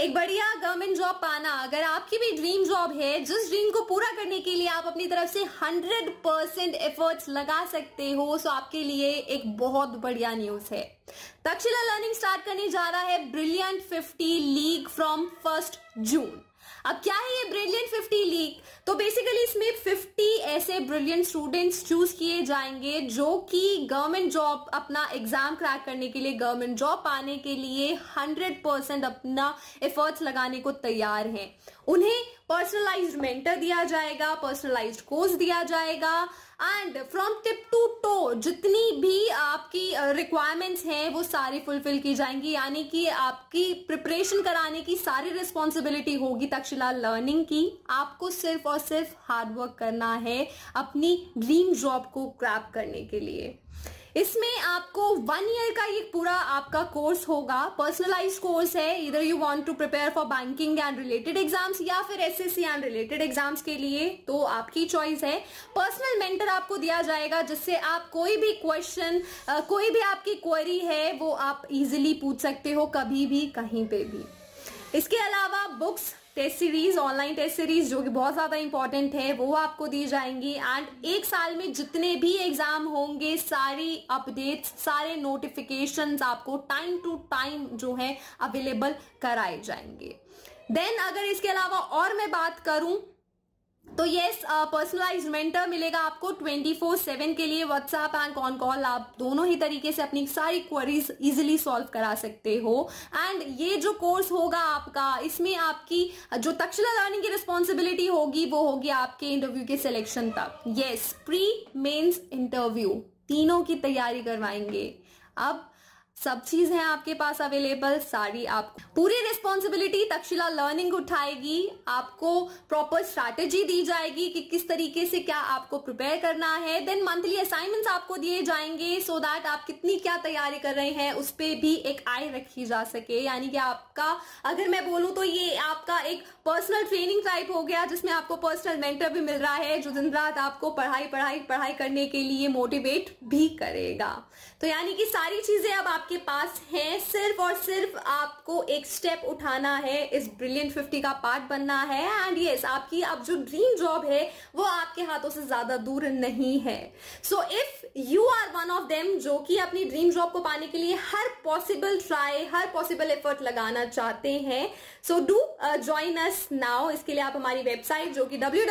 एक बढ़िया government job पाना अगर आपकी भी ड्रीम जॉब है जिस ड्रीम को पूरा करने के लिए आप अपनी तरफ से 100 परसेंट एफर्ट्स लगा सकते हो सो आपके लिए एक बहुत बढ़िया न्यूज है तक्षशिला लर्निंग स्टार्ट करने जा रहा है brilliant 50 league from first June अब क्या है ये ब्रिलियंट 50 लीग तो बेसिकली इसमें 50 ऐसे ब्रिलियंट स्टूडेंट्स चूज किए जाएंगे जो कि गवर्नमेंट जॉब अपना एग्जाम क्रैक करने के लिए गवर्नमेंट जॉब पाने के लिए 100 परसेंट अपना एफर्ट्स लगाने को तैयार हैं उन्हें पर्सनलाइज्ड मेंटर दिया जाएगा पर्सनलाइज्ड कोर्स दिया जाएगा and from tip to toe जितनी भी आपकी रिक्वायरमेंट्स uh, हैं वो सारी फुलफिल की जाएंगी यानी कि आपकी प्रिपरेशन कराने की सारी रिस्पॉन्सिबिलिटी होगी तक्षशिला लर्निंग की आपको सिर्फ और सिर्फ हार्डवर्क करना है अपनी ड्रीम जॉब को क्रैप करने के लिए इसमें आपको वन ईयर का ये पूरा आपका कोर्स होगा पर्सनलाइज कोर्स है इधर you want to prepare for banking and related exams या फिर एसएससी एंड रिलेटेड एग्जाम्स के लिए तो आपकी चॉइस है पर्सनल मेंटर आपको दिया जाएगा जिससे आप कोई भी क्वेश्चन कोई भी आपकी क्वेरी है वो आप इजिली पूछ सकते हो कभी भी कहीं पे भी इसके अलावा books test series online test series जो कि बहुत ज़्यादा इंपॉर्टेंट है वो आपको दी जाएंगी एंड एक साल में जितने भी एग्जाम होंगे सारी अपडेट्स सारे नोटिफिकेशन आपको टाइम टू टाइम जो है अवेलेबल कराए जाएंगे देन अगर इसके अलावा और मैं बात करूं तो यस पर्सनलाइज मेंटर मिलेगा आपको 24/7 के लिए व्हाट्सएप एंड कॉन कॉल आप दोनों ही तरीके से अपनी सारी क्वेरीज इजीली सॉल्व करा सकते हो एंड ये जो कोर्स होगा आपका इसमें आपकी uh, जो तक्षला लर्निंग की रिस्पॉन्सिबिलिटी होगी वो होगी आपके इंटरव्यू के सिलेक्शन तक यस प्री मेंस इंटरव्यू तीनों की तैयारी करवाएंगे अब सब चीज है आपके पास अवेलेबल सारी आप पूरी रिस्पॉन्सिबिलिटी तक्षशिला लर्निंग उठाएगी आपको प्रॉपर स्ट्रैटेजी दी जाएगी कि किस तरीके से क्या आपको प्रिपेयर करना है देन मंथली असाइनमेंट्स आपको दिए जाएंगे सो so दैट आप कितनी क्या तैयारी कर रहे हैं उस पर भी एक आय रखी जा सके यानी कि आपका अगर मैं बोलूं तो ये आपका एक पर्सनल ट्रेनिंग टाइप हो गया जिसमें आपको पर्सनल मेंटर भी मिल रहा है जो दिन रात आपको पढ़ाई पढ़ाई पढ़ाई करने के लिए मोटिवेट भी करेगा तो यानी कि सारी चीजें अब आपकी आपके पास है सिर्फ और सिर्फ आपको एक स्टेप उठाना है इस ब्रिलियंट फिफ्टी का पार्ट बनना है एंड यस yes, आपकी अब जो ड्रीम जॉब है वो आपके हाथों से ज्यादा दूर नहीं है so if you are one of them जो कि अपनी ड्रीम जॉब को पाने के लिए हर पॉसिबल ट्राई हर पॉसिबल एफर्ट लगाना चाहते हैं so do join us now इसके लिए आप हमारी वेबसाइट जो कि डब्ल्यू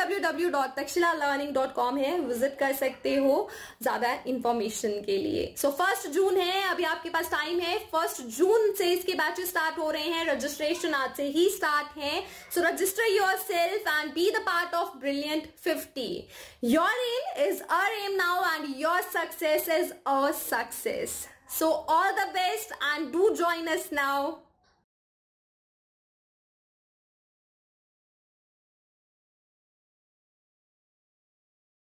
है विजिट कर सकते हो ज्यादा इंफॉर्मेशन के लिए सो so, फर्स्ट जून है अभी आपके पास टाइम है फर्स्ट जून से इसके बैचेस स्टार्ट हो रहे हैं रजिस्ट्रेशन आज से ही स्टार्ट है so register yourself and be the part of brilliant fifty your aim is our aim now and your success is a success so all the best and do join us now